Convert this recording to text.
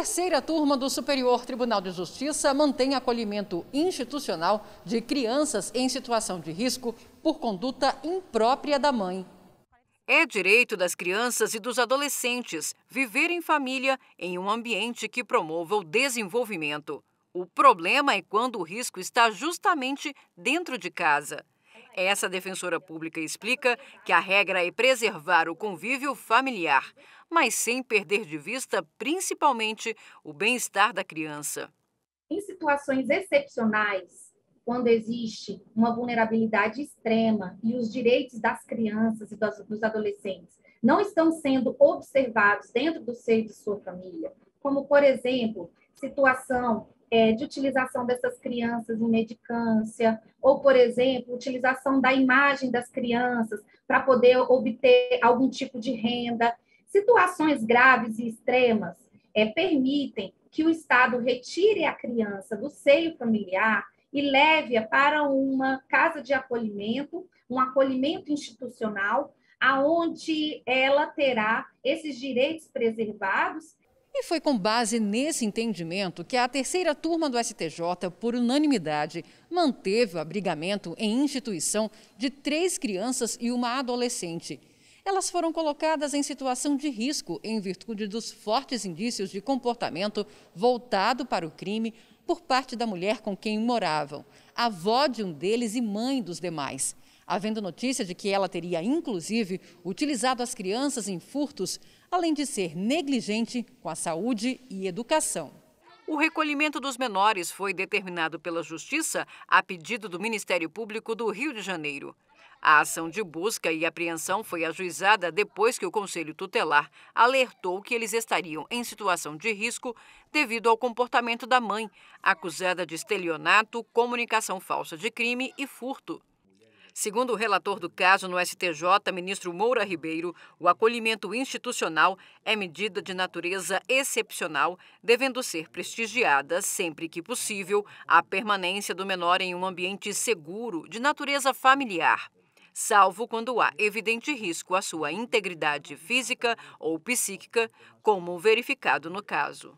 terceira turma do Superior Tribunal de Justiça mantém acolhimento institucional de crianças em situação de risco por conduta imprópria da mãe. É direito das crianças e dos adolescentes viver em família em um ambiente que promova o desenvolvimento. O problema é quando o risco está justamente dentro de casa. Essa defensora pública explica que a regra é preservar o convívio familiar, mas sem perder de vista, principalmente, o bem-estar da criança. Em situações excepcionais, quando existe uma vulnerabilidade extrema e os direitos das crianças e dos adolescentes não estão sendo observados dentro do seio de sua família, como, por exemplo, situação é, de utilização dessas crianças em medicância, ou, por exemplo, utilização da imagem das crianças para poder obter algum tipo de renda. Situações graves e extremas é, permitem que o Estado retire a criança do seio familiar e leve-a para uma casa de acolhimento, um acolhimento institucional, aonde ela terá esses direitos preservados e foi com base nesse entendimento que a terceira turma do STJ, por unanimidade, manteve o abrigamento em instituição de três crianças e uma adolescente. Elas foram colocadas em situação de risco em virtude dos fortes indícios de comportamento voltado para o crime por parte da mulher com quem moravam, avó de um deles e mãe dos demais havendo notícia de que ela teria, inclusive, utilizado as crianças em furtos, além de ser negligente com a saúde e educação. O recolhimento dos menores foi determinado pela Justiça a pedido do Ministério Público do Rio de Janeiro. A ação de busca e apreensão foi ajuizada depois que o Conselho Tutelar alertou que eles estariam em situação de risco devido ao comportamento da mãe, acusada de estelionato, comunicação falsa de crime e furto. Segundo o relator do caso no STJ, ministro Moura Ribeiro, o acolhimento institucional é medida de natureza excepcional, devendo ser prestigiada, sempre que possível, a permanência do menor em um ambiente seguro, de natureza familiar. Salvo quando há evidente risco à sua integridade física ou psíquica, como verificado no caso.